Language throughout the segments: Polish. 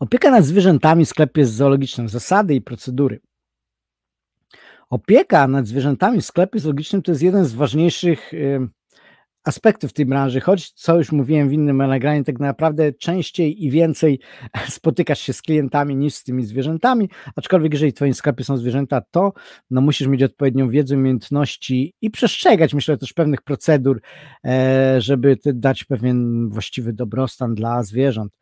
Opieka nad zwierzętami w sklepie z zoologicznym, zasady i procedury. Opieka nad zwierzętami w sklepie zoologicznym to jest jeden z ważniejszych aspektów tej branży, choć co już mówiłem w innym nagraniu, tak naprawdę częściej i więcej spotykasz się z klientami niż z tymi zwierzętami, aczkolwiek jeżeli w twoim sklepie są zwierzęta, to no, musisz mieć odpowiednią wiedzę, umiejętności i przestrzegać myślę też pewnych procedur, e, żeby dać pewien właściwy dobrostan dla zwierząt.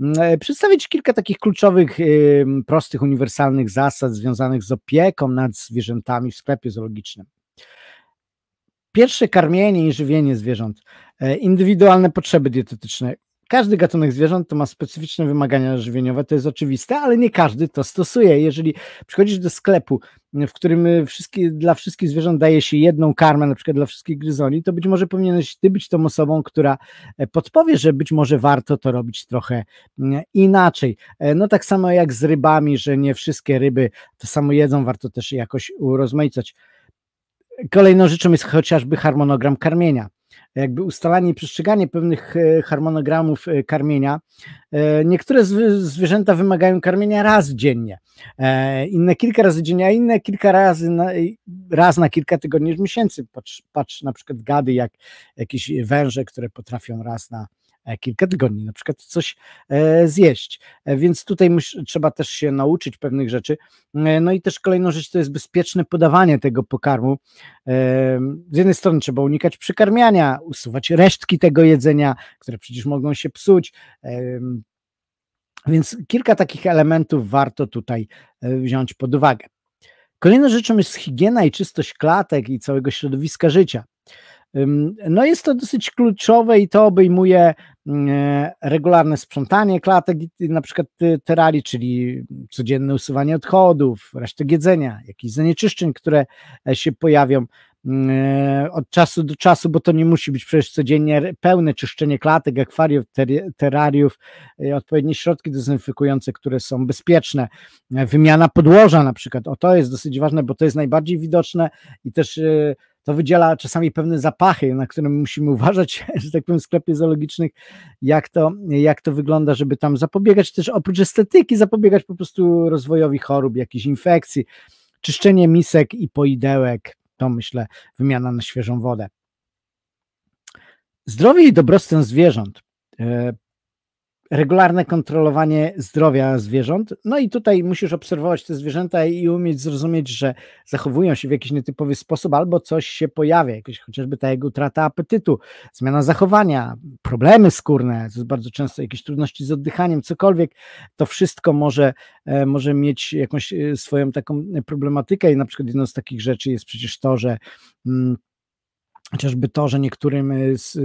Mm, e, przedstawić kilka takich kluczowych, y, prostych, uniwersalnych zasad związanych z opieką nad zwierzętami w sklepie zoologicznym. Pierwsze karmienie i żywienie zwierząt, e, indywidualne potrzeby dietetyczne. Każdy gatunek zwierząt to ma specyficzne wymagania żywieniowe, to jest oczywiste, ale nie każdy to stosuje. Jeżeli przychodzisz do sklepu, w którym e, wszystkie, dla wszystkich zwierząt daje się jedną karmę, na przykład dla wszystkich gryzoni, to być może powinieneś ty być tą osobą, która e, podpowie, że być może warto to robić trochę inaczej. No tak samo jak z rybami, że nie wszystkie ryby to samo jedzą, warto też jakoś urozmaicać. Kolejną rzeczą jest chociażby harmonogram karmienia. Jakby ustalanie i przestrzeganie pewnych e, harmonogramów e, karmienia. E, niektóre zwierzęta wymagają karmienia raz dziennie, inne kilka razy dziennie, a inne kilka razy, na, raz na kilka tygodni, miesięcy. Patrz, patrz na przykład gady, jak jakieś węże, które potrafią raz na E, kilka tygodni, na przykład coś e, zjeść. E, więc tutaj trzeba też się nauczyć pewnych rzeczy. No i też kolejną rzecz to jest bezpieczne podawanie tego pokarmu. Z jednej strony trzeba unikać przykarmiania, usuwać resztki tego jedzenia, które przecież mogą się psuć. Więc kilka takich elementów warto tutaj wziąć pod uwagę. Kolejną rzeczą jest higiena i czystość klatek i całego środowiska życia. No jest to dosyć kluczowe i to obejmuje mm, e, regularne sprzątanie klatek, na przykład terali, czyli codzienne usuwanie odchodów, resztę jedzenia, jakichś zanieczyszczeń, które e, się pojawią mm, e, od czasu do czasu, bo to nie musi być przecież codziennie pełne czyszczenie klatek, akwariów, ter terariów, odpowiednie środki dezynfekujące, które są bezpieczne, wymiana podłoża na przykład, o to jest dosyć ważne, bo to jest najbardziej widoczne i też to wydziela czasami pewne zapachy, na które musimy uważać, że tak powiem, w sklepie zoologicznych, jak to, jak to wygląda, żeby tam zapobiegać też oprócz estetyki, zapobiegać po prostu rozwojowi chorób, jakichś infekcji, czyszczenie misek i poidełek, to myślę wymiana na świeżą wodę. Zdrowie i dobrostan zwierząt e, regularne kontrolowanie zdrowia zwierząt. No i tutaj musisz obserwować te zwierzęta i umieć zrozumieć, że zachowują się w jakiś nietypowy sposób, albo coś się pojawia, jakieś chociażby ta jego utrata apetytu, zmiana zachowania, problemy skórne, to jest bardzo często jakieś trudności z oddychaniem, cokolwiek. To wszystko może, e, może mieć jakąś e, swoją taką e, problematykę i na przykład jedną z takich rzeczy jest przecież to, że mm, chociażby to, że niektórym y, z, y,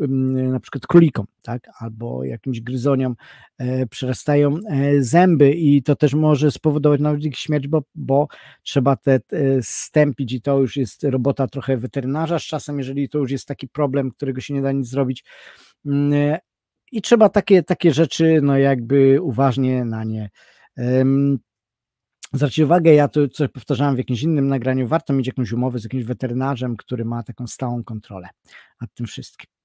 y, na przykład królikom, tak, albo jakimś gryzoniom e, przerastają e, zęby i to też może spowodować nawet ich śmierć, bo, bo trzeba te stępić i to już jest robota trochę weterynarza z czasem, jeżeli to już jest taki problem, którego się nie da nic zrobić mm, e, i trzeba takie, takie rzeczy no jakby uważnie na nie Zwróćcie uwagę, ja to coś powtarzałem w jakimś innym nagraniu, warto mieć jakąś umowę z jakimś weterynarzem, który ma taką stałą kontrolę nad tym wszystkim.